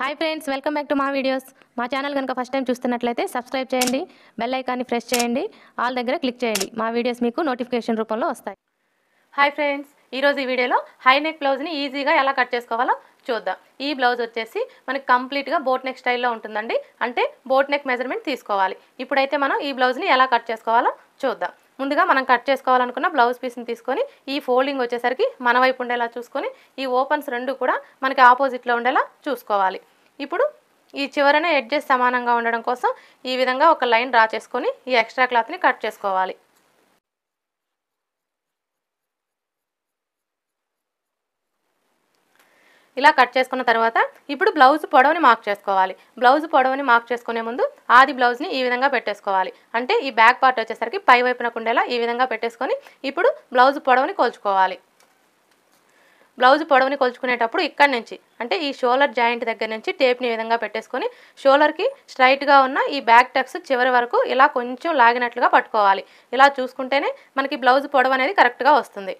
hi friends welcome back to మా videos మా channel కనుక ఫస్ట్ టైం చూస్తున్నట్లయితే సబ్స్క్రైబ్ చేయండి బెల్ ఐకాన్ని ప్రెస్ చేయండి ఆల్ దగ్గర క్లిక్ చేయండి మా వీడియోస్ మీకు నోటిఫికేషన్ రూపంలో వస్తాయి హాయ్ ఫ్రెండ్స్ ఈరోజు ఈ వీడియోలో హై నెక్ బ్లౌజ్ని ఈజీగా ఎలా కట్ చేసుకోవాలో చూద్దాం ఈ బ్లౌజ్ వచ్చేసి మనకి కంప్లీట్గా బోట్ నెక్ స్టైల్లో ఉంటుందండి అంటే బోట్ నెక్ మెజర్మెంట్ తీసుకోవాలి ఇప్పుడైతే మనం ఈ బ్లౌజ్ని ఎలా కట్ చేసుకోవాలో చూద్దాం ముందుగా మనం కట్ చేసుకోవాలనుకున్న బ్లౌజ్ పీస్ని తీసుకొని ఈ ఫోల్డింగ్ వచ్చేసరికి మన వైపు ఉండేలా చూసుకొని ఈ ఓపెన్స్ రెండు కూడా మనకి ఆపోజిట్లో ఉండేలా చూసుకోవాలి ఇప్పుడు ఈ చివరన ఎడ్జెస్ సమానంగా ఉండడం కోసం ఈ విధంగా ఒక లైన్ డ్రా చేసుకొని ఈ ఎక్స్ట్రా క్లాత్ని కట్ చేసుకోవాలి ఇలా కట్ చేసుకున్న తర్వాత ఇప్పుడు బ్లౌజ్ పొడవుని మార్క్ చేసుకోవాలి బ్లౌజ్ పొడవుని మార్క్ చేసుకునే ముందు ఆది బ్లౌజ్ని ఈ విధంగా పెట్టేసుకోవాలి అంటే ఈ బ్యాక్ పార్ట్ వచ్చేసరికి పై వైపున కుండేలా ఈ విధంగా పెట్టేసుకొని ఇప్పుడు బ్లౌజ్ పొడవుని కొలుచుకోవాలి బ్లౌజ్ పొడవుని కొలుచుకునేటప్పుడు ఇక్కడ నుంచి అంటే ఈ షోలర్ జాయింట్ దగ్గర నుంచి టేప్ని విధంగా పెట్టేసుకొని షోలర్కి స్ట్రైట్గా ఉన్న ఈ బ్యాక్ టక్స్ చివరి వరకు ఇలా కొంచెం లాగినట్లుగా పట్టుకోవాలి ఇలా చూసుకుంటేనే మనకి బ్లౌజ్ పొడవు అనేది కరెక్ట్గా వస్తుంది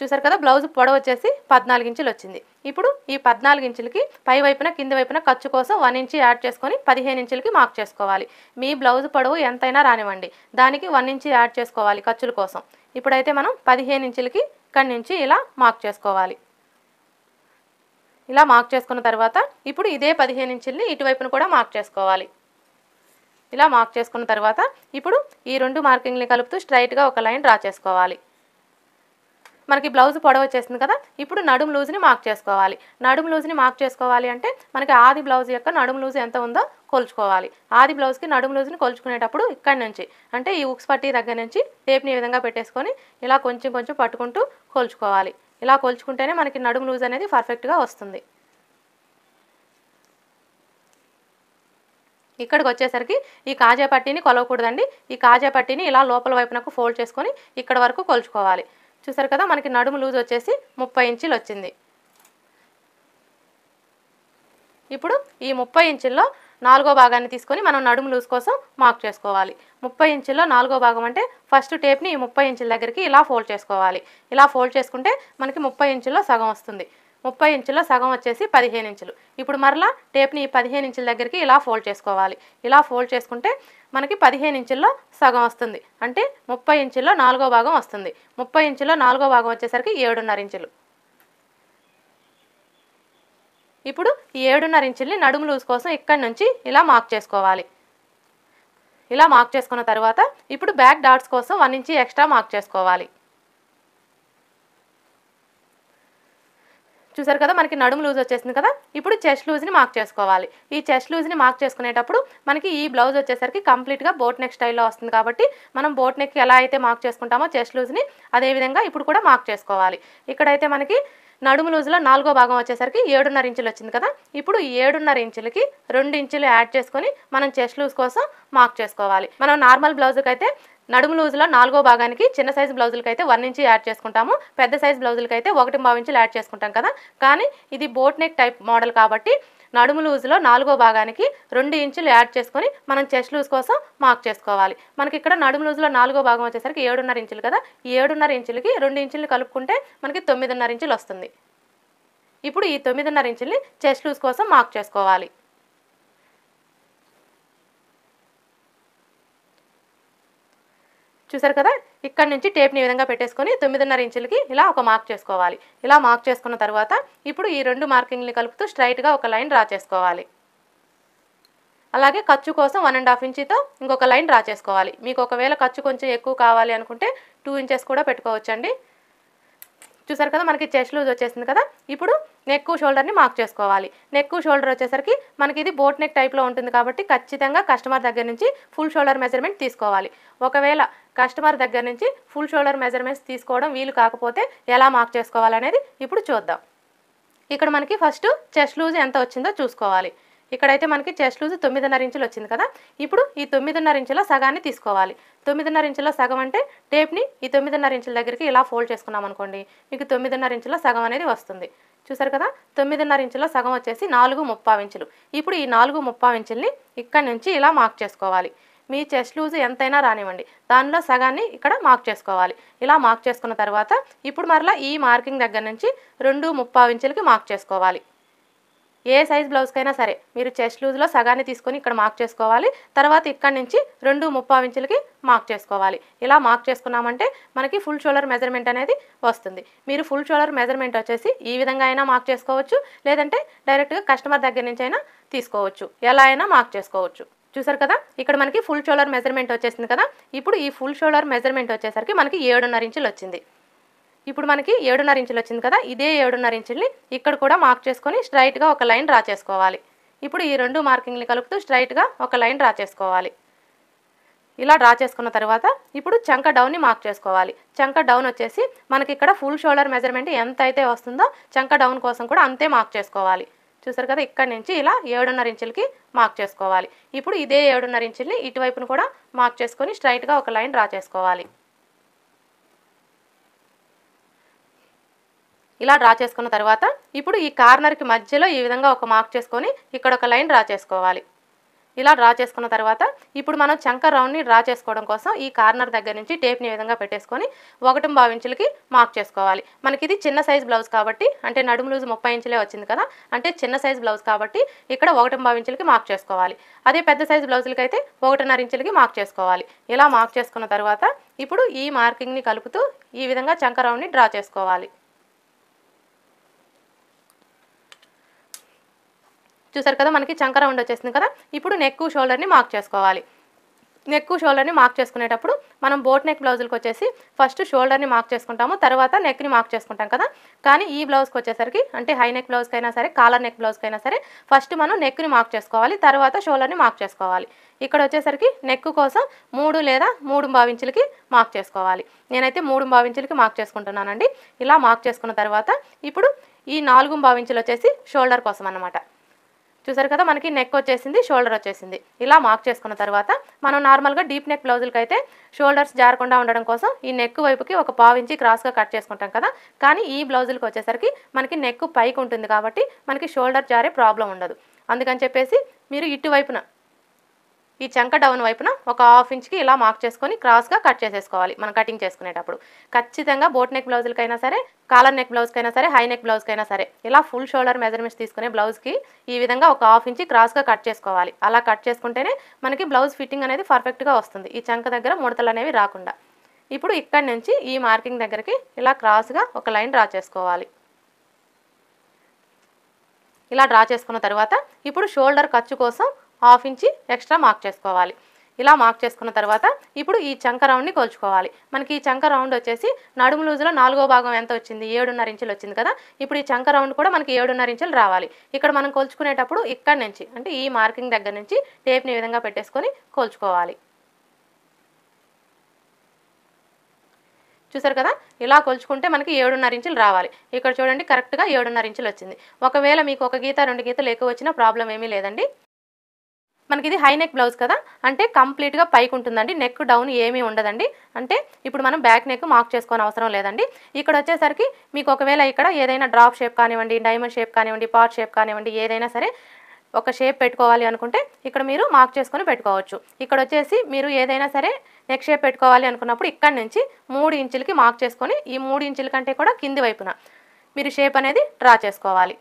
చూసారు కదా బ్లౌజ్ పొడవ వచ్చేసి పద్నాలుగు ఇంచులు వచ్చింది ఇప్పుడు ఈ పద్నాలుగు ఇంచులకి పై వైపున కింది వైపున ఖర్చు కోసం వన్ ఇంచ్ యాడ్ చేసుకొని పదిహేను ఇంచులకి మార్క్ చేసుకోవాలి మీ బ్లౌజ్ పొడవు ఎంతైనా రానివ్వండి దానికి వన్ ఇంచ్ యాడ్ చేసుకోవాలి ఖర్చుల కోసం ఇప్పుడైతే మనం పదిహేను ఇంచులకి ఇక్కడి నుంచి ఇలా మార్క్ చేసుకోవాలి ఇలా మార్క్ చేసుకున్న తర్వాత ఇప్పుడు ఇదే పదిహేను ఇంచుల్ని ఇటువైపున కూడా మార్క్ చేసుకోవాలి ఇలా మార్క్ చేసుకున్న తర్వాత ఇప్పుడు ఈ రెండు మార్కింగ్ని కలుపుతూ స్ట్రైట్గా ఒక లైన్ డ్రా చేసుకోవాలి మనకి బ్లౌజ్ పొడవ వచ్చేసింది కదా ఇప్పుడు నడుము లూజ్ని మార్క్ చేసుకోవాలి నడుము లూజ్ని మార్క్ చేసుకోవాలి అంటే మనకి ఆది బ్లౌజ్ యొక్క నడుము లూజ్ ఎంత ఉందో కొలుచుకోవాలి ఆది బ్లౌజ్కి నడుము లూజ్ని కొలుచుకునేటప్పుడు ఇక్కడి నుంచి అంటే ఈ ఉక్స్ పట్టి దగ్గర నుంచి టేప్ని ఈ విధంగా పెట్టేసుకొని ఇలా కొంచెం కొంచెం పట్టుకుంటూ కొలుచుకోవాలి ఇలా కొలుచుకుంటేనే మనకి నడుము లూజ్ అనేది పర్ఫెక్ట్గా వస్తుంది ఇక్కడికి వచ్చేసరికి ఈ కాజా పట్టీని కొలవకూడదండి ఈ కాజా పట్టీని ఇలా లోపల వైపునకు ఫోల్డ్ చేసుకొని ఇక్కడ వరకు కొలుచుకోవాలి చూసారు కదా మనకి నడుము లూజ్ వచ్చేసి ముప్పై ఇంచులు వచ్చింది ఇప్పుడు ఈ ముప్పై ఇంచుల్లో నాలుగో భాగాన్ని తీసుకొని మనం నడుము లూజ్ కోసం మార్క్ చేసుకోవాలి ముప్పై ఇంచుల్లో నాలుగో భాగం అంటే ఫస్ట్ టేప్ని ఈ ముప్పై ఇంచుల దగ్గరికి ఇలా ఫోల్డ్ చేసుకోవాలి ఇలా ఫోల్డ్ చేసుకుంటే మనకి ముప్పై ఇంచుల్లో సగం వస్తుంది ముప్పై ఇంచుల్లో సగం వచ్చేసి పదిహేను ఇంచులు ఇప్పుడు మరలా టేప్ని పదిహేను ఇంచుల దగ్గరికి ఇలా ఫోల్డ్ చేసుకోవాలి ఇలా ఫోల్డ్ చేసుకుంటే మనకి పదిహేను ఇంచుల్లో సగం వస్తుంది అంటే ముప్పై ఇంచుల్లో నాలుగో భాగం వస్తుంది ముప్పై ఇంచుల్లో నాలుగో భాగం వచ్చేసరికి ఏడున్నర ఇంచులు ఇప్పుడు ఈ ఏడున్నర ఇంచుల్ని నడుము లూజ్ కోసం ఇక్కడి నుంచి ఇలా మార్క్ చేసుకోవాలి ఇలా మార్క్ చేసుకున్న తర్వాత ఇప్పుడు బ్యాక్ డాట్స్ కోసం వన్ ఇంచి ఎక్స్ట్రా మార్క్ చేసుకోవాలి చూసారు కదా మనకి నడుము లూజ్ వచ్చేసింది కదా ఇప్పుడు చెస్ట్ లూజ్ని మార్క్ చేసుకోవాలి ఈ చెస్ట్ లూజ్ని మార్క్ చేసుకునేటప్పుడు మనకి ఈ బ్లౌజ్ వచ్చేసరికి కంప్లీట్గా బోట్ నెక్ స్టైల్లో వస్తుంది కాబట్టి మనం బోట్ నెక్ ఎలా అయితే మార్క్ చేసుకుంటామో చెస్ట్ లూజ్ని అదేవిధంగా ఇప్పుడు కూడా మార్క్ చేసుకోవాలి ఇక్కడైతే మనకి నడుము లూజులో నాలుగో భాగం వచ్చేసరికి ఏడున్నర ఇంచులు వచ్చింది కదా ఇప్పుడు ఏడున్నర ఇంచులకి రెండు ఇంచులు యాడ్ చేసుకొని మనం చెస్ట్ లూజ్ కోసం మార్క్ చేసుకోవాలి మనం నార్మల్ బ్లౌజ్కి అయితే నడుము లూజులో నాలుగో భాగానికి చిన్న సైజు బ్లౌజులకి అయితే వన్ ఇంచు యాడ్ చేసుకుంటాము పెద్ద సైజు బ్లౌజులకి అయితే ఒకటి ఇంచులు యాడ్ చేసుకుంటాం కదా కానీ ఇది బోట్ నెక్ టైప్ మోడల్ కాబట్టి నడుము లూజ్లో నాలుగో భాగానికి రెండు ఇంచులు యాడ్ చేసుకొని మనం చెస్ట్ లూజ్ కోసం మార్క్ చేసుకోవాలి మనకి ఇక్కడ నడుము లూజ్లో నాలుగో భాగం వచ్చేసరికి ఏడున్నర ఇంచులు కదా ఈ ఏడున్నర ఇంచులకి రెండు ఇంచులు కలుపుకుంటే మనకి తొమ్మిదిన్నర ఇంచులు వస్తుంది ఇప్పుడు ఈ తొమ్మిదిన్నర ఇంచుల్ని చెస్ట్ లూజ్ కోసం మార్క్ చేసుకోవాలి చూసారు కదా ఇక్కడ నుంచి టేప్ని ఈ విధంగా పెట్టేసుకొని తొమ్మిదిన్నర ఇంచులకి ఇలా ఒక మార్క్ చేసుకోవాలి ఇలా మార్క్ చేసుకున్న తర్వాత ఇప్పుడు ఈ రెండు మార్కింగ్ని కలుపుతూ స్ట్రైట్గా ఒక లైన్ డ్రా చేసుకోవాలి అలాగే ఖర్చు కోసం వన్ అండ్ హాఫ్ ఇంచుతో ఇంకొక లైన్ డ్రా చేసుకోవాలి మీకు ఒకవేళ ఖర్చు కొంచెం ఎక్కువ కావాలి అనుకుంటే టూ ఇంచెస్ కూడా పెట్టుకోవచ్చండి చూసారు కదా మనకి చెస్ట్ లూజ్ వచ్చేసింది కదా ఇప్పుడు నెక్ షోల్డర్ని మార్క్ చేసుకోవాలి నెక్ షోల్డర్ వచ్చేసరికి మనకి ఇది బోట్ నెక్ టైప్లో ఉంటుంది కాబట్టి ఖచ్చితంగా కస్టమర్ దగ్గర నుంచి ఫుల్ షోల్డర్ మెజర్మెంట్ తీసుకోవాలి ఒకవేళ కస్టమర్ దగ్గర నుంచి ఫుల్ షోల్డర్ మెజర్మెంట్స్ తీసుకోవడం వీలు కాకపోతే ఎలా మార్క్ చేసుకోవాలనేది ఇప్పుడు చూద్దాం ఇక్కడ మనకి ఫస్ట్ చెస్ట్ లూజ్ ఎంత వచ్చిందో చూసుకోవాలి ఇక్కడైతే మనకి చెస్ట్ లూజ్ తొమ్మిదిన్నర ఇంచులు వచ్చింది కదా ఇప్పుడు ఈ తొమ్మిదిన్నర ఇంచుల సగాన్ని తీసుకోవాలి తొమ్మిదిన్నర ఇంచుల సగం అంటే టేప్ని ఈ తొమ్మిదిన్నర ఇంచుల దగ్గరికి ఇలా ఫోల్డ్ చేసుకున్నాం అనుకోండి మీకు తొమ్మిదిన్నర ఇంచుల సగం అనేది వస్తుంది చూసారు కదా తొమ్మిదిన్నర ఇంచుల సగం వచ్చేసి నాలుగు ముప్పావు ఇంచులు ఇప్పుడు ఈ నాలుగు ముప్పావు ఇంచుల్ని ఇక్కడ నుంచి ఇలా మార్క్ చేసుకోవాలి మీ చెస్ట్ లూజ్ ఎంతైనా రానివ్వండి దానిలో సగాన్ని ఇక్కడ మార్క్ చేసుకోవాలి ఇలా మార్క్ చేసుకున్న తర్వాత ఇప్పుడు మరలా ఈ మార్కింగ్ దగ్గర నుంచి రెండు ముప్పావు ఇంచులకి మార్క్ చేసుకోవాలి ఏ సైజ్ బ్లౌజ్కైనా సరే మీరు చెస్ట్ లూజ్లో సగాన్ని తీసుకొని ఇక్కడ మార్క్ చేసుకోవాలి తర్వాత ఇక్కడ నుంచి రెండు ముప్పై ఇంచులకి మార్క్ చేసుకోవాలి ఇలా మార్క్ చేసుకున్నామంటే మనకి ఫుల్ షోల్డర్ మెజర్మెంట్ అనేది వస్తుంది మీరు ఫుల్ షోల్డర్ మెజర్మెంట్ వచ్చేసి ఈ విధంగా అయినా మార్క్ చేసుకోవచ్చు లేదంటే డైరెక్ట్గా కస్టమర్ దగ్గర నుంచి అయినా తీసుకోవచ్చు ఎలా అయినా మార్క్ చేసుకోవచ్చు చూసారు కదా ఇక్కడ మనకి ఫుల్ షోల్డర్ మెజర్మెంట్ వచ్చేసింది కదా ఇప్పుడు ఈ ఫుల్ షోల్డర్ మెజర్మెంట్ వచ్చేసరికి మనకి ఏడున్నర ఇంచులు వచ్చింది ఇప్పుడు మనకి ఏడున్నర ఇంచులు వచ్చింది కదా ఇదే ఏడున్నర ఇంచుల్ని ఇక్కడ కూడా మార్క్ చేసుకొని స్ట్రైట్గా ఒక లైన్ డ్రా చేసుకోవాలి ఇప్పుడు ఈ రెండు మార్కింగ్ని కలుపుతూ స్ట్రైట్గా ఒక లైన్ డ్రా చేసుకోవాలి ఇలా డ్రా చేసుకున్న తర్వాత ఇప్పుడు చంక డౌన్ని మార్క్ చేసుకోవాలి చంక డౌన్ వచ్చేసి మనకి ఇక్కడ ఫుల్ షోల్డర్ మెజర్మెంట్ ఎంత అయితే వస్తుందో చంక డౌన్ కోసం కూడా అంతే మార్క్ చేసుకోవాలి చూసారు కదా ఇక్కడ నుంచి ఇలా ఏడున్నర ఇంచులకి మార్క్ చేసుకోవాలి ఇప్పుడు ఇదే ఏడున్నర ఇంచుల్ని ఇటువైపును కూడా మార్క్ చేసుకొని స్ట్రైట్గా ఒక లైన్ డ్రా చేసుకోవాలి ఇలా డ్రా చేసుకున్న తర్వాత ఇప్పుడు ఈ కార్నర్కి మధ్యలో ఈ విధంగా ఒక మార్క్ చేసుకొని ఇక్కడ ఒక లైన్ డ్రా చేసుకోవాలి ఇలా డ్రా చేసుకున్న తర్వాత ఇప్పుడు మనం చంక రౌండ్ని డ్రా చేసుకోవడం కోసం ఈ కార్నర్ దగ్గర నుంచి టేప్ని విధంగా పెట్టేసుకొని ఒకటి బావి ఇంచులకి మార్క్ చేసుకోవాలి మనకి ఇది చిన్న సైజ్ బ్లౌజ్ కాబట్టి అంటే నడుము లూజ్ ముప్పై ఇంచులే వచ్చింది కదా అంటే చిన్న సైజ్ బ్లౌజ్ కాబట్టి ఇక్కడ ఒకటి బావి ఇంచులకి మార్క్ చేసుకోవాలి అదే పెద్ద సైజ్ బ్లౌజులకి అయితే ఒకటిన్నర ఇంచులకి మార్క్ చేసుకోవాలి ఇలా మార్క్ చేసుకున్న తర్వాత ఇప్పుడు ఈ మార్కింగ్ని కలుపుతూ ఈ విధంగా చంక రౌండ్ని డ్రా చేసుకోవాలి చూసారు కదా మనకి చంక రౌండ్ వచ్చేసింది కదా ఇప్పుడు నెక్ షోల్డర్ని మార్క్ చేసుకోవాలి నెక్ షోల్డర్ని మార్క్ చేసుకునేటప్పుడు మనం బోట్ నెక్ బ్లౌజులకు వచ్చేసి ఫస్ట్ షోల్డర్ని మార్క్ చేసుకుంటాము తర్వాత నెక్ని మార్క్ చేసుకుంటాం కదా కానీ ఈ బ్లౌజ్కి వచ్చేసరికి అంటే హై నెక్ బ్లౌజ్కైనా సరే కాలర్ నెక్ బ్లౌజ్కైనా సరే ఫస్ట్ మనం నెక్ని మార్క్ చేసుకోవాలి తర్వాత షోల్డర్ని మార్క్ చేసుకోవాలి ఇక్కడ వచ్చేసరికి నెక్ కోసం మూడు లేదా మూడు భావించులకి మార్క్ చేసుకోవాలి నేనైతే మూడు భావించులకి మార్క్ చేసుకుంటున్నానండి ఇలా మార్క్ చేసుకున్న తర్వాత ఇప్పుడు ఈ నాలుగు భావించులు వచ్చేసి షోల్డర్ కోసం అనమాట చూసారు కదా మనకి నెక్ వచ్చేసింది షోల్డర్ వచ్చేసింది ఇలా మార్క్ చేసుకున్న తర్వాత మనం నార్మల్గా డీప్ నెక్ బ్లౌజులకి అయితే షోల్డర్స్ జారకుండా ఉండడం కోసం ఈ నెక్ వైపుకి ఒక పావించి క్రాస్గా కట్ చేసుకుంటాం కదా కానీ ఈ బ్లౌజులకి వచ్చేసరికి మనకి నెక్ పైకి ఉంటుంది కాబట్టి మనకి షోల్డర్ జారే ప్రాబ్లం ఉండదు అందుకని చెప్పేసి మీరు ఇటువైపున ఈ చంక డౌన్ వైపున ఒక హాఫ్ ఇంచ్కి ఇలా మార్క్ చేసుకొని క్రాస్గా కట్ చేసేసుకోవాలి మనం కటింగ్ చేసుకునేటప్పుడు ఖచ్చితంగా బోట్ నెక్ బ్లౌజులకైనా సరే కాలర్ నెక్ బ్లౌజ్కైనా సరే హై నెక్ బ్లౌజ్కైనా సరే ఇలా ఫుల్ షోల్డర్ మెజర్మెంట్స్ తీసుకునే బ్లౌజ్కి ఈ విధంగా ఒక హాఫ్ ఇంచి క్రాస్గా కట్ చేసుకోవాలి అలా కట్ చేసుకుంటేనే మనకి బ్లౌజ్ ఫిట్టింగ్ అనేది పర్ఫెక్ట్గా వస్తుంది ఈ చంక దగ్గర ముడతలు అనేవి రాకుండా ఇప్పుడు ఇక్కడి నుంచి ఈ మార్కింగ్ దగ్గరికి ఇలా క్రాస్గా ఒక లైన్ డ్రా చేసుకోవాలి ఇలా డ్రా చేసుకున్న తర్వాత ఇప్పుడు షోల్డర్ ఖర్చు కోసం హాఫ్ ఇంచి ఎక్స్ట్రా మార్క్ చేసుకోవాలి ఇలా మార్క్ చేసుకున్న తర్వాత ఇప్పుడు ఈ చంక రౌండ్ని కోల్చుకోవాలి మనకి ఈ చంక రౌండ్ వచ్చేసి నడుము లూజులో నాలుగో భాగం ఎంత వచ్చింది ఏడున్నర ఇంచులు వచ్చింది కదా ఇప్పుడు ఈ చంక రౌండ్ కూడా మనకి ఏడున్నర ఇంచులు రావాలి ఇక్కడ మనం కొలుచుకునేటప్పుడు ఇక్కడ నుంచి అంటే ఈ మార్కింగ్ దగ్గర నుంచి టేప్ని విధంగా పెట్టేసుకొని కోల్చుకోవాలి చూసారు కదా ఇలా కొలుచుకుంటే మనకి ఏడున్నర ఇంచులు రావాలి ఇక్కడ చూడండి కరెక్ట్గా ఏడున్నర ఇంచులు వచ్చింది ఒకవేళ మీకు ఒక గీత రెండు గీతలు ఎక్కువ వచ్చినా ప్రాబ్లం ఏమీ లేదండి మనకి ఇది హై నెక్ బ్లౌజ్ కదా అంటే కంప్లీట్గా పైకి ఉంటుందండి నెక్ డౌన్ ఏమీ ఉండదండి అంటే ఇప్పుడు మనం బ్యాక్ నెక్ మార్క్ చేసుకోని అవసరం లేదండి ఇక్కడ వచ్చేసరికి మీకు ఒకవేళ ఇక్కడ ఏదైనా డ్రాప్ షేప్ కానివ్వండి డైమండ్ షేప్ కానివ్వండి పార్ట్ షేప్ కానివ్వండి ఏదైనా సరే ఒక షేప్ పెట్టుకోవాలి అనుకుంటే ఇక్కడ మీరు మార్క్ చేసుకొని పెట్టుకోవచ్చు ఇక్కడ వచ్చేసి మీరు ఏదైనా సరే నెక్ షేప్ పెట్టుకోవాలి అనుకున్నప్పుడు ఇక్కడ నుంచి మూడు ఇంచులకి మార్క్ చేసుకొని ఈ మూడు ఇంచుల కంటే కూడా కింది వైపున మీరు షేప్ అనేది డ్రా చేసుకోవాలి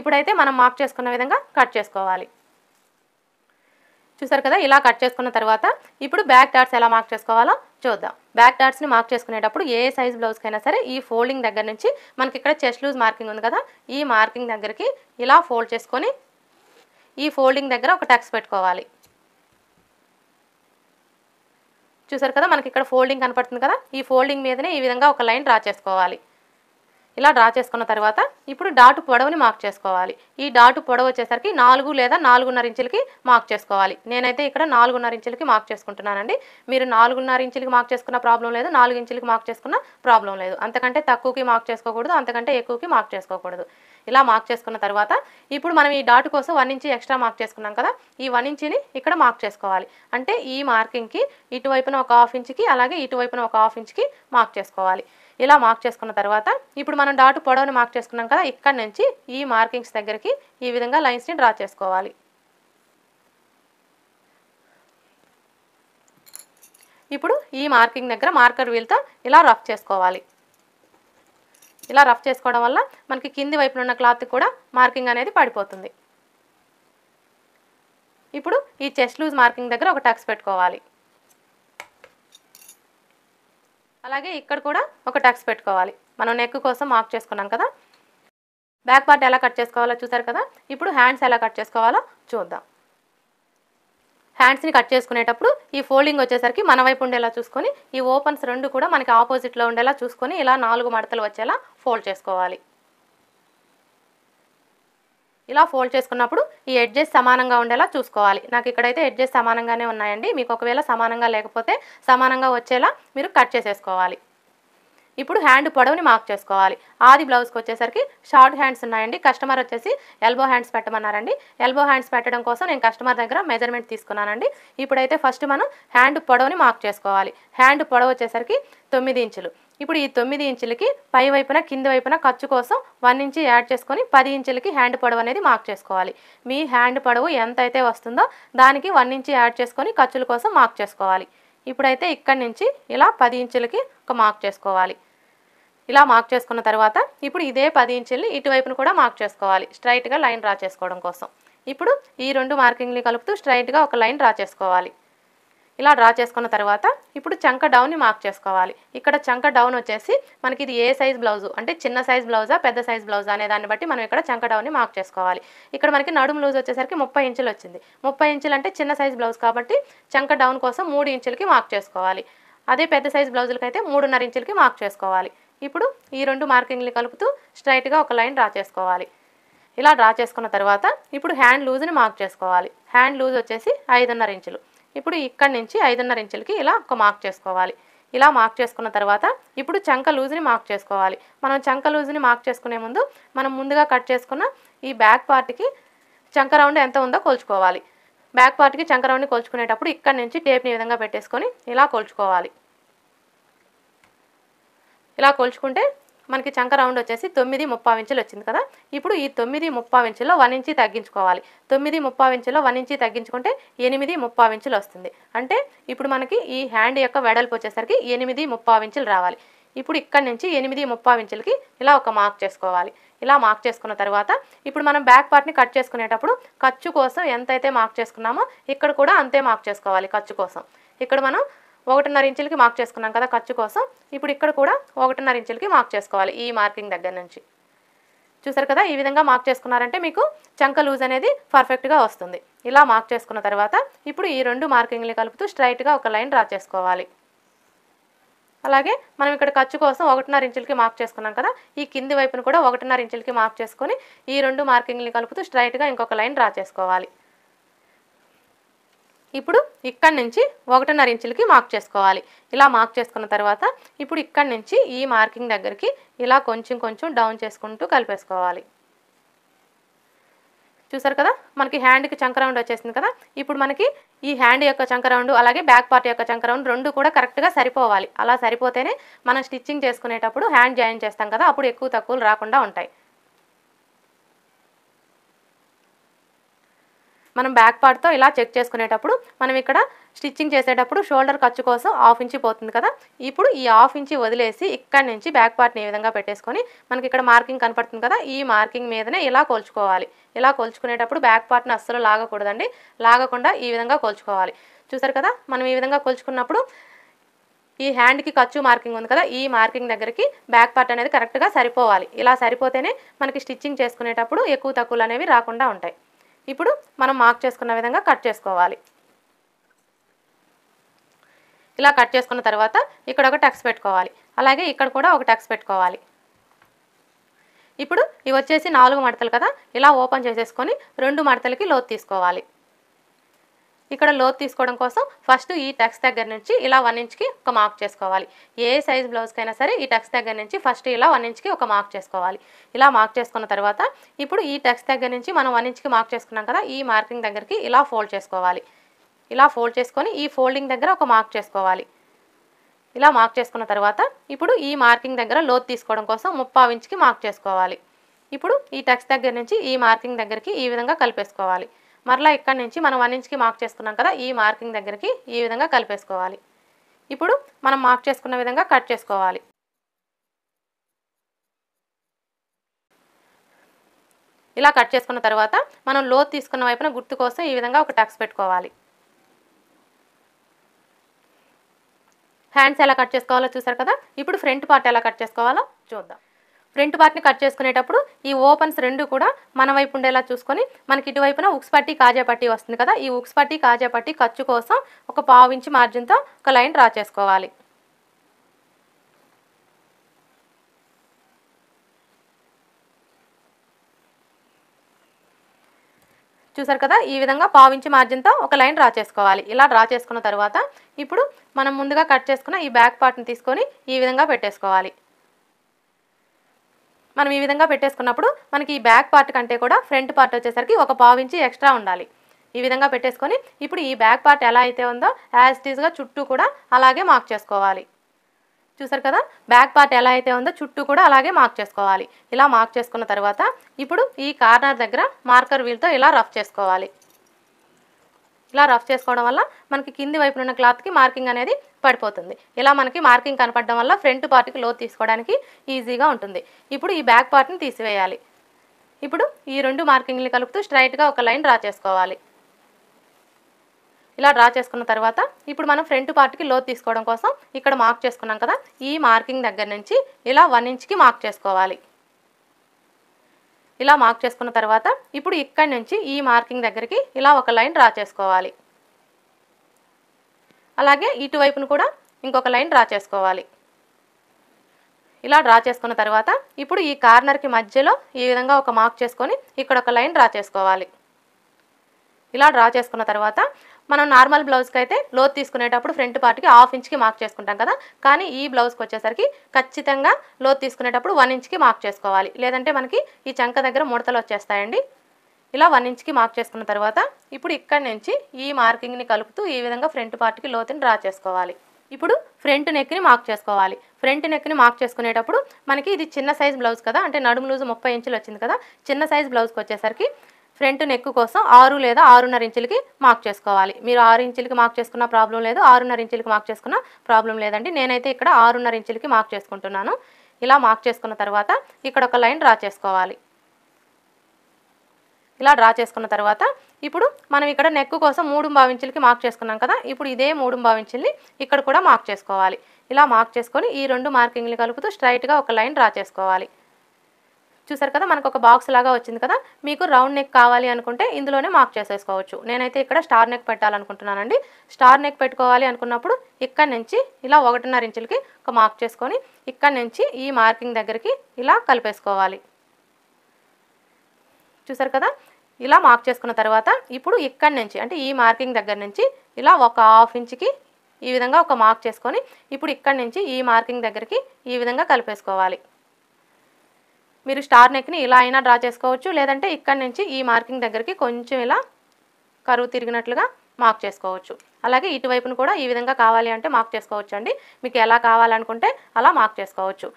ఇప్పుడైతే మనం మార్క్ చేసుకున్న విధంగా కట్ చేసుకోవాలి చూసారు కదా ఇలా కట్ చేసుకున్న తర్వాత ఇప్పుడు బ్యాక్ డాట్స్ ఎలా మార్క్ చేసుకోవాలో చూద్దాం బ్యాక్ డాట్స్ని మార్క్ చేసుకునేటప్పుడు ఏ సైజ్ బ్లౌజ్కైనా సరే ఈ ఫోల్డింగ్ దగ్గర నుంచి మనకి ఇక్కడ చెస్ట్ లూజ్ మార్కింగ్ ఉంది కదా ఈ మార్కింగ్ దగ్గరికి ఇలా ఫోల్డ్ చేసుకొని ఈ ఫోల్డింగ్ దగ్గర ఒక టక్స్ పెట్టుకోవాలి చూసారు కదా మనకి ఇక్కడ ఫోల్డింగ్ కనపడుతుంది కదా ఈ ఫోల్డింగ్ మీదనే ఈ విధంగా ఒక లైన్ డ్రా చేసుకోవాలి ఇలా డ్రా చేసుకున్న తర్వాత ఇప్పుడు డాటు పొడవుని మార్క్ చేసుకోవాలి ఈ డాటు పొడవు వచ్చేసరికి నాలుగు లేదా నాలుగున్నర ఇంచులకి మార్క్ చేసుకోవాలి నేనైతే ఇక్కడ నాలుగున్నర ఇంచులకి మార్క్ చేసుకుంటున్నానండి మీరు నాలుగున్నర ఇంచులకి మార్క్ చేసుకున్న ప్రాబ్లం లేదు నాలుగు ఇంచులకి మార్క్ చేసుకున్న ప్రాబ్లం లేదు అంతకంటే తక్కువకి మార్క్ చేసుకోకూడదు అంతకంటే ఎక్కువకి మార్క్ చేసుకోకూడదు ఇలా మార్క్ చేసుకున్న తర్వాత ఇప్పుడు మనం ఈ డాటు కోసం వన్ ఇంచి ఎక్స్ట్రా మార్క్ చేసుకున్నాం కదా ఈ వన్ ఇంచిని ఇక్కడ మార్క్ చేసుకోవాలి అంటే ఈ మార్కింగ్కి ఇటువైపున ఒక హాఫ్ ఇంచ్కి అలాగే ఇటువైపున ఒక హాఫ్ ఇంచ్కి మార్క్ చేసుకోవాలి ఇలా మార్క్ చేసుకున్న తర్వాత ఇప్పుడు మనం డాటు పొడవుని మార్క్ చేసుకున్నాం కదా ఇక్కడ నుంచి ఈ మార్కింగ్స్ దగ్గరికి ఈ విధంగా లైన్స్ని డ్రా చేసుకోవాలి ఇప్పుడు ఈ మార్కింగ్ దగ్గర మార్కర్ వీల్తో ఇలా రఫ్ చేసుకోవాలి ఇలా రఫ్ చేసుకోవడం వల్ల మనకి కింది వైపున ఉన్న క్లాత్ కూడా మార్కింగ్ అనేది పడిపోతుంది ఇప్పుడు ఈ చెస్ట్ లూజ్ మార్కింగ్ దగ్గర ఒక టక్స్ పెట్టుకోవాలి అలాగే ఇక్కడ కూడా ఒక టక్స్ పెట్టుకోవాలి మనం నెక్ కోసం మార్క్ చేసుకున్నాం కదా బ్యాక్ పార్ట్ ఎలా కట్ చేసుకోవాలో చూసారు కదా ఇప్పుడు హ్యాండ్స్ ఎలా కట్ చేసుకోవాలో చూద్దాం హ్యాండ్స్ని కట్ చేసుకునేటప్పుడు ఈ ఫోల్డింగ్ వచ్చేసరికి మన వైపు ఉండేలా చూసుకొని ఈ ఓపెన్స్ రెండు కూడా మనకి ఆపోజిట్లో ఉండేలా చూసుకొని ఇలా నాలుగు మడతలు వచ్చేలా ఫోల్డ్ చేసుకోవాలి ఇలా ఫోల్డ్ చేసుకున్నప్పుడు ఈ ఎడ్జెస్ సమానంగా ఉండేలా చూసుకోవాలి నాకు ఇక్కడైతే ఎడ్జెస్ సమానంగానే ఉన్నాయండి మీకు ఒకవేళ సమానంగా లేకపోతే సమానంగా వచ్చేలా మీరు కట్ చేసేసుకోవాలి ఇప్పుడు హ్యాండ్ పొడవుని మార్క్ చేసుకోవాలి ఆది బ్లౌజ్కి వచ్చేసరికి షార్ట్ హ్యాండ్స్ ఉన్నాయండి కస్టమర్ వచ్చేసి ఎల్బో హ్యాండ్స్ పెట్టమన్నారండి ఎల్బో హ్యాండ్స్ పెట్టడం కోసం నేను కస్టమర్ దగ్గర మెజర్మెంట్ తీసుకున్నానండి ఇప్పుడైతే ఫస్ట్ మనం హ్యాండ్ పొడవుని మార్క్ చేసుకోవాలి హ్యాండ్ పొడవు వచ్చేసరికి తొమ్మిది ఇంచులు ఇప్పుడు ఈ తొమ్మిది ఇంచులకి పై వైపున కింది వైపున ఖర్చు కోసం వన్ ఇంచు యాడ్ చేసుకొని పది ఇంచులకి హ్యాండ్ పొడవు అనేది మార్క్ చేసుకోవాలి మీ హ్యాండ్ పొడవు ఎంత అయితే వస్తుందో దానికి వన్ ఇంచు యాడ్ చేసుకొని ఖర్చుల కోసం మార్క్ చేసుకోవాలి ఇప్పుడైతే ఇక్కడి నుంచి ఇలా పది ఇంచులకి ఒక మార్క్ చేసుకోవాలి ఇలా మార్క్ చేసుకున్న తర్వాత ఇప్పుడు ఇదే పది ఇంచుల్ని ఇటువైపును కూడా మార్క్ చేసుకోవాలి స్ట్రైట్గా లైన్ డ్రా చేసుకోవడం కోసం ఇప్పుడు ఈ రెండు మార్కింగ్ని కలుపుతూ స్ట్రైట్గా ఒక లైన్ డ్రా చేసుకోవాలి ఇలా డ్రా చేసుకున్న తర్వాత ఇప్పుడు చంక డౌన్ని మార్క్ చేసుకోవాలి ఇక్కడ చంక డౌన్ వచ్చేసి మనకి ఇది ఏ సైజ్ బ్లౌజు అంటే చిన్న సైజ్ బ్లౌజా పెద్ద సైజ్ బ్లౌజా అనే దాన్ని బట్టి మనం ఇక్కడ చంక డౌన్ని మార్క్ చేసుకోవాలి ఇక్కడ మనకి నడుము లూజ్ వచ్చేసరికి ముప్పై ఇంచులు వచ్చింది ముప్పై ఇంచులు అంటే చిన్న సైజ్ బ్లౌజ్ కాబట్టి చంక డౌన్ కోసం మూడు ఇంచులకి మార్క్ చేసుకోవాలి అదే పెద్ద సైజ్ బ్లౌజులకి అయితే మూడున్నర ఇంచులకి మార్క్ చేసుకోవాలి ఇప్పుడు ఈ రెండు మార్కింగ్లు కలుపుతూ స్ట్రైట్గా ఒక లైన్ డ్రా చేసుకోవాలి ఇలా డ్రా చేసుకున్న తర్వాత ఇప్పుడు హ్యాండ్ లూజ్ని మార్క్ చేసుకోవాలి హ్యాండ్ లూజ్ వచ్చేసి ఐదున్నర ఇంచులు ఇప్పుడు ఇక్కడ నుంచి ఐదున్నర ఇంచులకి ఇలా ఒక మార్క్ చేసుకోవాలి ఇలా మార్క్ చేసుకున్న తర్వాత ఇప్పుడు చంక లూజ్ని మార్క్ చేసుకోవాలి మనం చంక లూజ్ని మార్క్ చేసుకునే ముందు మనం ముందుగా కట్ చేసుకున్న ఈ బ్యాక్ పార్ట్కి చంక రౌండ్ ఎంత ఉందో కొలుచుకోవాలి బ్యాక్ పార్ట్కి చంక రౌండ్ని కొలుచుకునేటప్పుడు ఇక్కడ నుంచి టేప్ని విధంగా పెట్టేసుకొని ఇలా కొలుచుకోవాలి ఇలా కొలుచుకుంటే మనకి చంక రౌండ్ వచ్చేసి తొమ్మిది ముప్పై ఇంచులు వచ్చింది కదా ఇప్పుడు ఈ తొమ్మిది ముప్పై ఇంచులో వన్ ఇంచి తగ్గించుకోవాలి తొమ్మిది ముప్పై ఇంచులో వన్ ఇంచి తగ్గించుకుంటే ఎనిమిది ముప్పై ఇంచులు వస్తుంది అంటే ఇప్పుడు మనకి ఈ హ్యాండ్ యొక్క వెడల్పు వచ్చేసరికి ఎనిమిది ముప్పై ఇంచులు రావాలి ఇప్పుడు ఇక్కడ నుంచి ఎనిమిది ముప్పై ఇంచులకి ఇలా ఒక మార్క్ చేసుకోవాలి ఇలా మార్క్ చేసుకున్న తర్వాత ఇప్పుడు మనం బ్యాక్ పార్ట్ని కట్ చేసుకునేటప్పుడు ఖర్చు కోసం ఎంతైతే మార్క్ చేసుకున్నామో ఇక్కడ కూడా అంతే మార్క్ చేసుకోవాలి ఖర్చు కోసం ఇక్కడ మనం ఒకటిన్నర ఇంచులకి మార్క్ చేసుకున్నాం కదా ఖర్చు కోసం ఇప్పుడు ఇక్కడ కూడా ఒకటిన్నర ఇంచులకి మార్క్ చేసుకోవాలి ఈ మార్కింగ్ దగ్గర నుంచి చూసారు కదా ఈ విధంగా మార్క్ చేసుకున్నారంటే మీకు చంక లూజ్ అనేది పర్ఫెక్ట్గా వస్తుంది ఇలా మార్క్ చేసుకున్న తర్వాత ఇప్పుడు ఈ రెండు మార్కింగ్లు కలుపుతూ స్ట్రైట్గా ఒక లైన్ డ్రా చేసుకోవాలి అలాగే మనం ఇక్కడ ఖర్చు కోసం ఒకటిన్నర ఇంచులకి మార్క్ చేసుకున్నాం కదా ఈ కింది వైపును కూడా ఒకటిన్నర ఇంచులకి మార్క్ చేసుకొని ఈ రెండు మార్కింగ్ని కలుపుతూ స్ట్రైట్గా ఇంకొక లైన్ డ్రా చేసుకోవాలి ఇప్పుడు ఇక్కడ నుంచి ఒకటిన్నర ఇంచులకి మార్క్ చేసుకోవాలి ఇలా మార్క్ చేసుకున్న తర్వాత ఇప్పుడు ఇక్కడ నుంచి ఈ మార్కింగ్ దగ్గరికి ఇలా కొంచెం కొంచెం డౌన్ చేసుకుంటూ కలిపేసుకోవాలి చూసారు కదా మనకి హ్యాండ్కి చంక రౌండ్ వచ్చేసింది కదా ఇప్పుడు మనకి ఈ హ్యాండ్ యొక్క చంక రౌండ్ అలాగే బ్యాక్ పార్ట్ యొక్క చంక రౌండ్ రెండు కూడా కరెక్ట్గా సరిపోవాలి అలా సరిపోతేనే మనం స్టిచ్చింగ్ చేసుకునేటప్పుడు హ్యాండ్ జాయిన్ చేస్తాం కదా అప్పుడు ఎక్కువ తక్కువలు రాకుండా ఉంటాయి మనం బ్యాక్ పార్ట్తో ఇలా చెక్ చేసుకునేటప్పుడు మనం ఇక్కడ స్టిచ్చింగ్ చేసేటప్పుడు షోల్డర్ ఖర్చు కోసం హాఫ్ ఇంచి పోతుంది కదా ఇప్పుడు ఈ హాఫ్ ఇంచి వదిలేసి ఇక్కడ నుంచి బ్యాక్ పార్ట్ని ఈ విధంగా పెట్టేసుకొని మనకి ఇక్కడ మార్కింగ్ కనపడుతుంది కదా ఈ మార్కింగ్ మీదనే ఇలా కోల్చుకోవాలి ఇలా కోల్చుకునేటప్పుడు బ్యాక్ పార్ట్ని అస్సలు లాగకూడదండి లాగకుండా ఈ విధంగా కోల్చుకోవాలి చూసారు కదా మనం ఈ విధంగా కోల్చుకున్నప్పుడు ఈ హ్యాండ్కి ఖర్చు మార్కింగ్ ఉంది కదా ఈ మార్కింగ్ దగ్గరికి బ్యాక్ పార్ట్ అనేది కరెక్ట్గా సరిపోవాలి ఇలా సరిపోతేనే మనకి స్టిచ్చింగ్ చేసుకునేటప్పుడు ఎక్కువ తక్కువలు అనేవి రాకుండా ఉంటాయి ఇప్పుడు మనం మార్క్ చేసుకున్న విధంగా కట్ చేసుకోవాలి ఇలా కట్ చేసుకున్న తర్వాత ఇక్కడ ఒక టెక్స్ పెట్టుకోవాలి అలాగే ఇక్కడ కూడా ఒక టెక్స్ పెట్టుకోవాలి ఇప్పుడు ఇవి వచ్చేసి నాలుగు మడతలు కదా ఇలా ఓపెన్ చేసేసుకొని రెండు మడతలకి లోతు తీసుకోవాలి ఇక్కడ లోత్ తీసుకోవడం కోసం ఫస్ట్ ఈ టెక్స్ట్ దగ్గర నుంచి ఇలా వన్ ఇంచ్కి ఒక మార్క్ చేసుకోవాలి ఏ సైజ్ బ్లౌజ్కైనా సరే ఈ టెక్స్ట్ దగ్గర నుంచి ఫస్ట్ ఇలా వన్ ఇంచ్కి ఒక మార్క్ చేసుకోవాలి ఇలా మార్క్ చేసుకున్న తర్వాత ఇప్పుడు ఈ టెక్స్ట్ దగ్గర నుంచి మనం వన్ ఇంచ్కి మార్క్ చేసుకున్నాం కదా ఈ మార్కింగ్ దగ్గరికి ఇలా ఫోల్డ్ చేసుకోవాలి ఇలా ఫోల్డ్ చేసుకొని ఈ ఫోల్డింగ్ దగ్గర ఒక మార్క్ చేసుకోవాలి ఇలా మార్క్ చేసుకున్న తర్వాత ఇప్పుడు ఈ మార్కింగ్ దగ్గర లోత్ తీసుకోవడం కోసం ముప్పావు ఇంచ్కి మార్క్ చేసుకోవాలి ఇప్పుడు ఈ టెక్స్ట్ దగ్గర నుంచి ఈ మార్కింగ్ దగ్గరికి ఈ విధంగా కలిపేసుకోవాలి మరలా ఇక్కడ నుంచి మనం వన్ ఇంచ్కి మార్క్ చేసుకున్నాం కదా ఈ మార్కింగ్ దగ్గరికి ఈ విధంగా కలిపేసుకోవాలి ఇప్పుడు మనం మార్క్ చేసుకున్న విధంగా కట్ చేసుకోవాలి ఇలా కట్ చేసుకున్న తర్వాత మనం లో తీసుకున్న వైపున గుర్తు కోసం ఈ విధంగా ఒక టక్స్ పెట్టుకోవాలి హ్యాండ్స్ ఎలా కట్ చేసుకోవాలో చూసారు కదా ఇప్పుడు ఫ్రంట్ పార్ట్ ఎలా కట్ చేసుకోవాలో చూద్దాం ఫ్రంట్ పార్ట్ని కట్ చేసుకునేటప్పుడు ఈ ఓపెన్స్ రెండు కూడా మన వైపు ఉండేలా చూసుకొని మనకి ఇటువైపున ఉక్స్ పట్టి కాజా పట్టి వస్తుంది కదా ఈ ఉక్స్ పట్టి కాజా పట్టి ఖర్చు కోసం ఒక పావు ఇంచి మార్జిన్తో ఒక లైన్ డ్రా చేసుకోవాలి చూసారు కదా ఈ విధంగా పావించి మార్జిన్తో ఒక లైన్ డ్రా చేసుకోవాలి ఇలా డ్రా చేసుకున్న తర్వాత ఇప్పుడు మనం ముందుగా కట్ చేసుకున్న ఈ బ్యాక్ పార్ట్ని తీసుకొని ఈ విధంగా పెట్టేసుకోవాలి మనం ఈ విధంగా పెట్టేసుకున్నప్పుడు మనకి ఈ బ్యాక్ పార్ట్ కంటే కూడా ఫ్రంట్ పార్ట్ వచ్చేసరికి ఒక పావించి ఎక్స్ట్రా ఉండాలి ఈ విధంగా పెట్టేసుకొని ఇప్పుడు ఈ బ్యాక్ పార్ట్ ఎలా అయితే ఉందో యాజ్ టీజ్గా చుట్టూ కూడా అలాగే మార్క్ చేసుకోవాలి చూసారు కదా బ్యాక్ పార్ట్ ఎలా అయితే ఉందో చుట్టూ కూడా అలాగే మార్క్ చేసుకోవాలి ఇలా మార్క్ చేసుకున్న తర్వాత ఇప్పుడు ఈ కార్నర్ దగ్గర మార్కర్ వీల్తో ఇలా రఫ్ చేసుకోవాలి ఇలా రఫ్ చేసుకోవడం వల్ల మనకి కింది వైపున ఉన్న క్లాత్కి మార్కింగ్ అనేది పడిపోతుంది ఇలా మనకి మార్కింగ్ కనపడడం వల్ల ఫ్రంట్ పార్ట్కి లోతు తీసుకోవడానికి ఈజీగా ఉంటుంది ఇప్పుడు ఈ బ్యాక్ పార్ట్ని తీసివేయాలి ఇప్పుడు ఈ రెండు మార్కింగ్ని కలుపుతూ స్ట్రైట్గా ఒక లైన్ డ్రా చేసుకోవాలి ఇలా డ్రా చేసుకున్న తర్వాత ఇప్పుడు మనం ఫ్రంట్ పార్ట్కి లోతు తీసుకోవడం కోసం ఇక్కడ మార్క్ చేసుకున్నాం కదా ఈ మార్కింగ్ దగ్గర నుంచి ఇలా వన్ ఇంచ్కి మార్క్ చేసుకోవాలి ఇలా మార్క్ చేసుకున్న తర్వాత ఇప్పుడు ఇక్కడి నుంచి ఈ మార్కింగ్ దగ్గరికి ఇలా ఒక లైన్ డ్రా చేసుకోవాలి అలాగే ఇటువైపును కూడా ఇంకొక లైన్ డ్రా చేసుకోవాలి ఇలా డ్రా చేసుకున్న తర్వాత ఇప్పుడు ఈ కార్నర్కి మధ్యలో ఈ విధంగా ఒక మార్క్ చేసుకొని ఇక్కడ ఒక లైన్ డ్రా చేసుకోవాలి ఇలా డ్రా చేసుకున్న తర్వాత మనం నార్మల్ బ్లౌజ్కి అయితే లోత్ తీసుకునేటప్పుడు ఫ్రంట్ పార్ట్కి హాఫ్ ఇంచ్కి మార్క్ చేసుకుంటాం కదా కానీ ఈ బ్లౌజ్కి వచ్చేసరికి ఖచ్చితంగా లోత్ తీసుకునేటప్పుడు వన్ ఇంచ్కి మార్క్ చేసుకోవాలి లేదంటే మనకి ఈ చంక దగ్గర ముడతలు వచ్చేస్తాయండి ఇలా వన్ ఇంచ్కి మార్క్ చేసుకున్న తర్వాత ఇప్పుడు ఇక్కడ నుంచి ఈ మార్కింగ్ని కలుపుతూ ఈ విధంగా ఫ్రంట్ పార్ట్కి లోతుని డ్రా చేసుకోవాలి ఇప్పుడు ఫ్రంట్ నెక్ని మార్క్ చేసుకోవాలి ఫ్రంట్ నెక్ని మార్క్ చేసుకునేటప్పుడు మనకి ఇది చిన్న సైజ్ బ్లౌజ్ కదా అంటే నడుము లూజు ముప్పై ఇంచులు వచ్చింది కదా చిన్న సైజ్ బ్లౌజ్కి వచ్చేసరికి ఫ్రంట్ నెక్ కోసం ఆరు లేదా ఆరున్నర ఇంచులకి మార్క్ చేసుకోవాలి మీరు ఆరు ఇంచులకి మార్క్ చేసుకున్న ప్రాబ్లం లేదు ఆరున్నర ఇంచులకి మార్క్ చేసుకున్న ప్రాబ్లం లేదండి నేనైతే ఇక్కడ ఆరున్నర ఇంచులకి మార్క్ చేసుకుంటున్నాను ఇలా మార్క్ చేసుకున్న తర్వాత ఇక్కడ ఒక లైన్ డ్రా చేసుకోవాలి ఇలా డ్రా చేసుకున్న తర్వాత ఇప్పుడు మనం ఇక్కడ నెక్ కోసం మూడు భావించులకి మార్క్ చేసుకున్నాం కదా ఇప్పుడు ఇదే మూడు భావించుల్ని ఇక్కడ కూడా మార్క్ చేసుకోవాలి ఇలా మార్క్ చేసుకొని ఈ రెండు మార్కింగ్లు కలుపుతూ స్ట్రైట్గా ఒక లైన్ డ్రా చేసుకోవాలి చూసారు కదా మనకు ఒక బాక్స్ లాగా వచ్చింది కదా మీకు రౌండ్ నెక్ కావాలి అనుకుంటే ఇందులోనే మార్క్ చేసేసుకోవచ్చు నేనైతే ఇక్కడ స్టార్ నెక్ పెట్టాలనుకుంటున్నానండి స్టార్ నెక్ పెట్టుకోవాలి అనుకున్నప్పుడు ఇక్కడ నుంచి ఇలా ఒకటిన్నర ఇంచులకి ఒక మార్క్ చేసుకొని ఇక్కడ నుంచి ఈ మార్కింగ్ దగ్గరికి ఇలా కలిపేసుకోవాలి చూసారు కదా ఇలా మార్క్ చేసుకున్న తర్వాత ఇప్పుడు ఇక్కడి నుంచి అంటే ఈ మార్కింగ్ దగ్గర నుంచి ఇలా ఒక హాఫ్ ఇంచ్కి ఈ విధంగా ఒక మార్క్ చేసుకొని ఇప్పుడు ఇక్కడి నుంచి ఈ మార్కింగ్ దగ్గరికి ఈ విధంగా కలిపేసుకోవాలి మీరు స్టార్ నెక్ని ఇలా అయినా డ్రా చేసుకోవచ్చు లేదంటే ఇక్కడి నుంచి ఈ మార్కింగ్ దగ్గరికి కొంచెం ఇలా కరువు తిరిగినట్లుగా మార్క్ చేసుకోవచ్చు అలాగే ఇటువైపును కూడా ఈ విధంగా కావాలి అంటే మార్క్ చేసుకోవచ్చు అండి మీకు ఎలా కావాలనుకుంటే అలా మార్క్ చేసుకోవచ్చు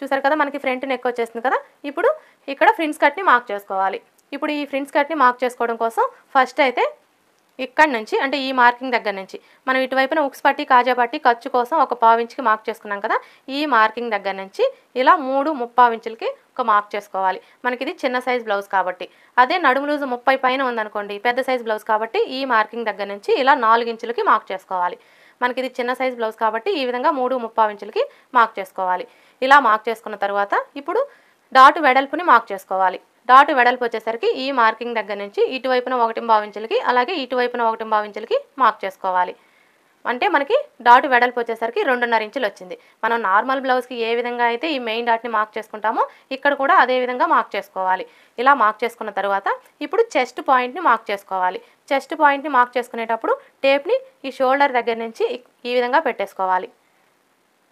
చూసారు కదా మనకి ఫ్రంట్ నెక్ వచ్చేసింది కదా ఇప్పుడు ఇక్కడ ఫ్రిన్స్ కట్ని మార్క్ చేసుకోవాలి ఇప్పుడు ఈ ఫ్రిన్స్ కట్ని మార్క్ చేసుకోవడం కోసం ఫస్ట్ అయితే ఇక్కడ నుంచి అంటే ఈ మార్కింగ్ దగ్గర నుంచి మనం ఇటువైపున ఉక్స్ పట్టి కాజా పట్టి ఖర్చు కోసం ఒక పావించికి మార్క్ చేసుకున్నాం కదా ఈ మార్కింగ్ దగ్గర నుంచి ఇలా మూడు ముప్పావించులకి ఒక మార్క్ చేసుకోవాలి మనకి ఇది చిన్న సైజ్ బ్లౌజ్ కాబట్టి అదే నడుము లూజు ముప్పై పైన ఉందనుకోండి పెద్ద సైజ్ బ్లౌజ్ కాబట్టి ఈ మార్కింగ్ దగ్గర నుంచి ఇలా నాలుగు ఇంచులకి మార్క్ చేసుకోవాలి మనకి ఇది చిన్న సైజ్ బ్లౌజ్ కాబట్టి ఈ విధంగా మూడు ముప్పావు ఇంచులకి మార్క్ చేసుకోవాలి ఇలా మార్క్ చేసుకున్న తర్వాత ఇప్పుడు డాట్ వెడల్పుని మార్క్ చేసుకోవాలి డాట్ వెడల్పు వచ్చేసరికి ఈ మార్కింగ్ దగ్గర నుంచి ఇటువైపున ఒకటి భావించలకి అలాగే ఇటువైపున ఒకటి భావించలకి మార్క్ చేసుకోవాలి అంటే మనకి డాట్ వెడల్పు వచ్చేసరికి రెండున్నర ఇంచులు వచ్చింది మనం నార్మల్ బ్లౌజ్కి ఏ విధంగా అయితే ఈ మెయిన్ డాట్ని మార్క్ చేసుకుంటామో ఇక్కడ కూడా అదే విధంగా మార్క్ చేసుకోవాలి ఇలా మార్క్ చేసుకున్న తర్వాత ఇప్పుడు చెస్ట్ పాయింట్ని మార్క్ చేసుకోవాలి చెస్ట్ పాయింట్ని మార్క్ చేసుకునేటప్పుడు టేప్ని ఈ షోల్డర్ దగ్గర నుంచి ఈ విధంగా పెట్టేసుకోవాలి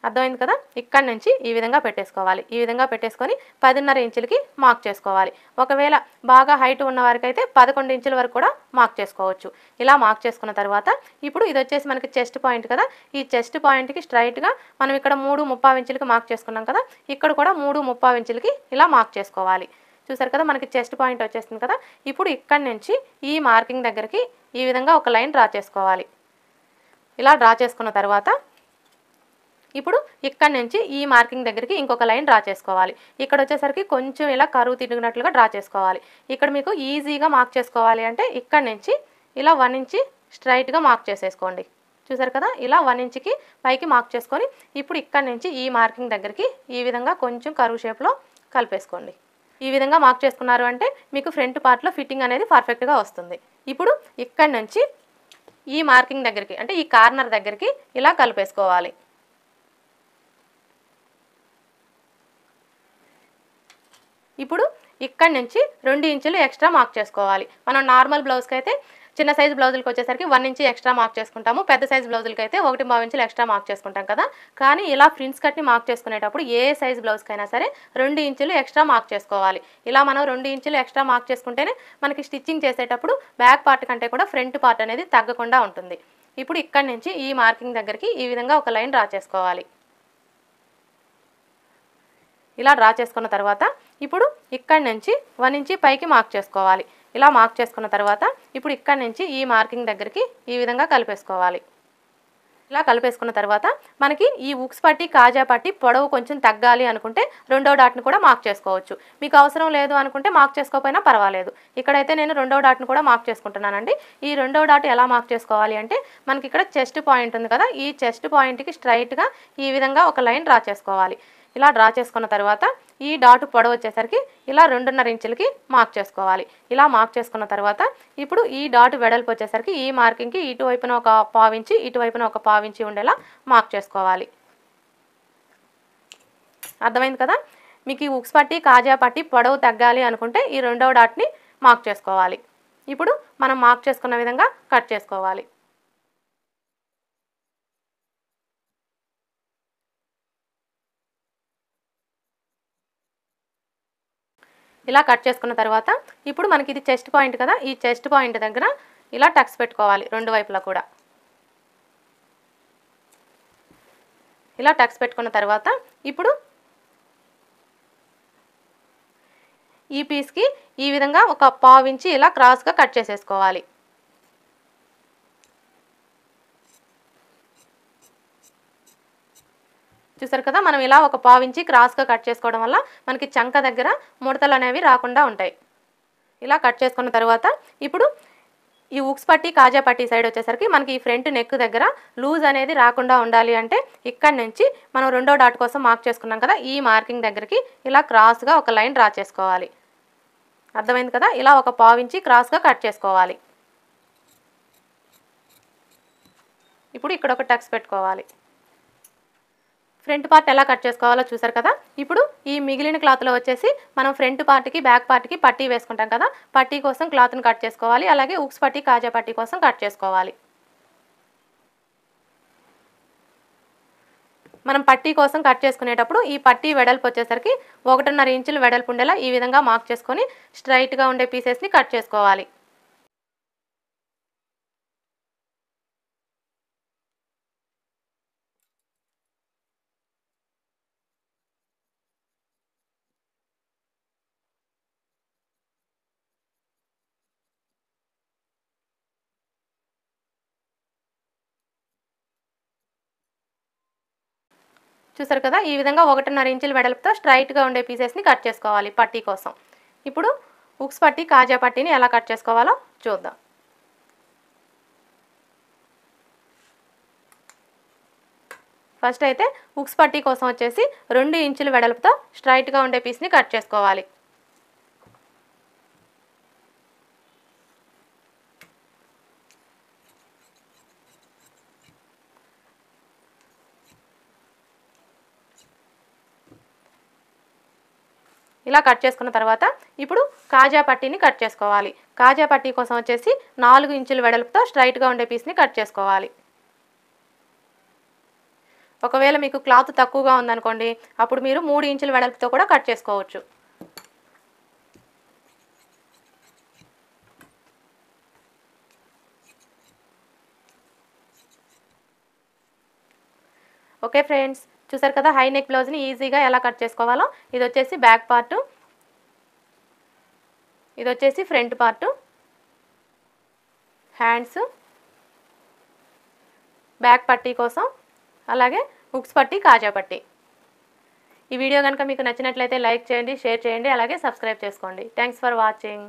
అర్థమైంది కదా ఇక్కడ నుంచి ఈ విధంగా పెట్టేసుకోవాలి ఈ విధంగా పెట్టేసుకొని పదిన్నర ఇంచులకి మార్క్ చేసుకోవాలి ఒకవేళ బాగా హైట్ ఉన్న వారికైతే పదకొండు ఇంచుల వరకు కూడా మార్క్ చేసుకోవచ్చు ఇలా మార్క్ చేసుకున్న తర్వాత ఇప్పుడు ఇది వచ్చేసి మనకి చెస్ట్ పాయింట్ కదా ఈ చెస్ట్ పాయింట్కి స్ట్రైట్గా మనం ఇక్కడ మూడు ముప్పై ఇంచులకి మార్క్ చేసుకున్నాం కదా ఇక్కడ కూడా మూడు ముప్పై ఇంచులకి ఇలా మార్క్ చేసుకోవాలి చూసారు కదా మనకి చెస్ట్ పాయింట్ వచ్చేసింది కదా ఇప్పుడు ఇక్కడ నుంచి ఈ మార్కింగ్ దగ్గరికి ఈ విధంగా ఒక లైన్ డ్రా చేసుకోవాలి ఇలా డ్రా చేసుకున్న తర్వాత ఇప్పుడు ఇక్కడ నుంచి ఈ మార్కింగ్ దగ్గరికి ఇంకొక లైన్ డ్రా చేసుకోవాలి ఇక్కడ వచ్చేసరికి కొంచెం ఇలా కరువు తిరిగినట్లుగా డ్రా చేసుకోవాలి ఇక్కడ మీకు ఈజీగా మార్క్ చేసుకోవాలి అంటే ఇక్కడ నుంచి ఇలా వన్ ఇంచి స్ట్రైట్గా మార్క్ చేసేసుకోండి చూసారు కదా ఇలా వన్ ఇంచ్కి పైకి మార్క్ చేసుకొని ఇప్పుడు ఇక్కడ నుంచి ఈ మార్కింగ్ దగ్గరికి ఈ విధంగా కొంచెం కరువు షేప్లో కలిపేసుకోండి ఈ విధంగా మార్క్ చేసుకున్నారు అంటే మీకు ఫ్రంట్ పార్ట్లో ఫిట్టింగ్ అనేది పర్ఫెక్ట్గా వస్తుంది ఇప్పుడు ఇక్కడ నుంచి ఈ మార్కింగ్ దగ్గరికి అంటే ఈ కార్నర్ దగ్గరికి ఇలా కలిపేసుకోవాలి ఇప్పుడు ఇక్కడ నుంచి రెండు ఇంచులు ఎక్స్ట్రా మార్క్ చేసుకోవాలి మనం నార్మల్ బ్లౌజ్కి అయితే చిన్న సైజ్ బ్లౌజులకి వచ్చేసరికి వన్ ఇంచు ఎక్స్ట్రా మార్క్ చేసుకుంటాము పెద్ద సైజ్ బ్లౌజులకి అయితే ఒకటి మూడు ఇంచులు ఎక్స్ట్రా మార్క్ చేసుకుంటాం కదా కానీ ఇలా ప్రింట్స్ కట్ని మార్క్ చేసుకునేటప్పుడు ఏ సైజ్ బ్లౌజ్కైనా సరే రెండు ఇంచులు ఎక్స్ట్రా మార్క్ చేసుకోవాలి ఇలా మనం రెండు ఇంచులు ఎక్స్ట్రా మార్క్ చేసుకుంటేనే మనకి స్టిచ్చింగ్ చేసేటప్పుడు బ్యాక్ పార్ట్ కంటే కూడా ఫ్రంట్ పార్ట్ అనేది తగ్గకుండా ఉంటుంది ఇప్పుడు ఇక్కడి నుంచి ఈ మార్కింగ్ దగ్గరికి ఈ విధంగా ఒక లైన్ డ్రా చేసుకోవాలి ఇలా డ్రా చేసుకున్న తర్వాత ఇప్పుడు ఇక్కడి నుంచి వన్ ఇంచి పైకి మార్క్ చేసుకోవాలి ఇలా మార్క్ చేసుకున్న తర్వాత ఇప్పుడు ఇక్కడి నుంచి ఈ మార్కింగ్ దగ్గరికి ఈ విధంగా కలిపేసుకోవాలి ఇలా కలిపేసుకున్న తర్వాత మనకి ఈ ఉక్స్ పట్టి కాజా పట్టి పొడవు కొంచెం తగ్గాలి అనుకుంటే రెండో డాట్ను కూడా మార్క్ చేసుకోవచ్చు మీకు అవసరం లేదు అనుకుంటే మార్క్ చేసుకోకపోయినా పర్వాలేదు ఇక్కడైతే నేను రెండో డాట్ను కూడా మార్క్ చేసుకుంటున్నానండి ఈ రెండో డాట్ ఎలా మార్క్ చేసుకోవాలి అంటే మనకి ఇక్కడ చెస్ట్ పాయింట్ ఉంది కదా ఈ చెస్ట్ పాయింట్కి స్ట్రైట్గా ఈ విధంగా ఒక లైన్ డ్రా చేసుకోవాలి ఇలా డ్రా చేసుకున్న తర్వాత ఈ డాట్ పొడవు వచ్చేసరికి ఇలా రెండున్నర ఇంచులకి మార్క్ చేసుకోవాలి ఇలా మార్క్ చేసుకున్న తర్వాత ఇప్పుడు ఈ డాట్ వెడల్పు వచ్చేసరికి ఈ మార్కింగ్కి ఇటువైపున ఒక పావించి ఇటువైపున ఒక పావించి ఉండేలా మార్క్ చేసుకోవాలి అర్థమైంది కదా మీకు ఈ ఉక్స్ పట్టి కాజా పట్టి పొడవు తగ్గాలి అనుకుంటే ఈ రెండవ డాట్ని మార్క్ చేసుకోవాలి ఇప్పుడు మనం మార్క్ చేసుకున్న విధంగా కట్ చేసుకోవాలి ఇలా కట్ చేసుకున్న తర్వాత ఇప్పుడు మనకి ఇది చెస్ట్ పాయింట్ కదా ఈ చెస్ట్ పాయింట్ దగ్గర ఇలా టక్స్ పెట్టుకోవాలి రెండు వైపులా కూడా ఇలా టక్స్ పెట్టుకున్న తర్వాత ఇప్పుడు ఈ పీస్కి ఈ విధంగా ఒక పావించి ఇలా క్రాస్గా కట్ చేసేసుకోవాలి చూసారు కదా మనం ఇలా ఒక పావించి క్రాస్గా కట్ చేసుకోవడం వల్ల మనకి చంక దగ్గర ముడతలు అనేవి రాకుండా ఉంటాయి ఇలా కట్ చేసుకున్న తర్వాత ఇప్పుడు ఈ ఉక్స్ పట్టి కాజా పట్టి సైడ్ వచ్చేసరికి మనకి ఈ ఫ్రంట్ నెక్ దగ్గర లూజ్ అనేది రాకుండా ఉండాలి అంటే ఇక్కడ నుంచి మనం రెండో డాట్ కోసం మార్క్ చేసుకున్నాం కదా ఈ మార్కింగ్ దగ్గరికి ఇలా క్రాస్గా ఒక లైన్ డ్రా చేసుకోవాలి అర్థమైంది కదా ఇలా ఒక పావించి క్రాస్గా కట్ చేసుకోవాలి ఇప్పుడు ఇక్కడ ఒక టక్స్ పెట్టుకోవాలి ఫ్రంట్ పార్ట్ ఎలా కట్ చేసుకోవాలో చూసారు కదా ఇప్పుడు ఈ మిగిలిన క్లాత్లో వచ్చేసి మనం ఫ్రంట్ పార్ట్కి బ్యాక్ పార్ట్కి పట్టీ వేసుకుంటాం కదా పట్టీ కోసం క్లాత్ని కట్ చేసుకోవాలి అలాగే ఉక్స్ పట్టీ కాజా పట్టీ కోసం కట్ చేసుకోవాలి మనం పట్టీ కోసం కట్ చేసుకునేటప్పుడు ఈ పట్టీ వెడల్పు వచ్చేసరికి ఒకటిన్నర ఇంచులు వెడల్పు ఉండేలా ఈ విధంగా మార్క్ చేసుకొని స్ట్రైట్గా ఉండే పీసెస్ని కట్ చేసుకోవాలి చూసారు కదా ఈ విధంగా ఒకటిన్నర ఇంచుల వెడల్పుతో స్ట్రైట్గా ఉండే పీసెస్ని కట్ చేసుకోవాలి పట్టీ కోసం ఇప్పుడు ఉక్స్ పట్టి కాజా పట్టీని ఎలా కట్ చేసుకోవాలో చూద్దాం ఫస్ట్ అయితే ఉక్స్ పట్టీ కోసం వచ్చేసి రెండు ఇంచుల వెడల్పుతో స్ట్రైట్గా ఉండే పీస్ని కట్ చేసుకోవాలి ఇలా కట్ చేసుకున్న తర్వాత ఇప్పుడు కాజా పట్టీని కట్ చేసుకోవాలి కాజా పట్టీ కోసం వచ్చేసి నాలుగు ఇంచుల వెడల్పుతో స్ట్రైట్గా ఉండే పీస్ని కట్ చేసుకోవాలి ఒకవేళ మీకు క్లాత్ తక్కువగా ఉందనుకోండి అప్పుడు మీరు మూడు ఇంచుల వెడల్పుతో కూడా కట్ చేసుకోవచ్చు ఓకే ఫ్రెండ్స్ చూసారు కదా హై నెక్ బ్లౌజ్ని ఈజీగా ఎలా కట్ చేసుకోవాలో ఇది వచ్చేసి బ్యాక్ పార్టు ఇది వచ్చేసి ఫ్రంట్ పార్టు హ్యాండ్స్ బ్యాక్ పట్టీ కోసం అలాగే హుక్స్ పట్టీ కాజా పట్టీ ఈ వీడియో కనుక మీకు నచ్చినట్లయితే లైక్ చేయండి షేర్ చేయండి అలాగే సబ్స్క్రైబ్ చేసుకోండి థ్యాంక్స్ ఫర్ వాచింగ్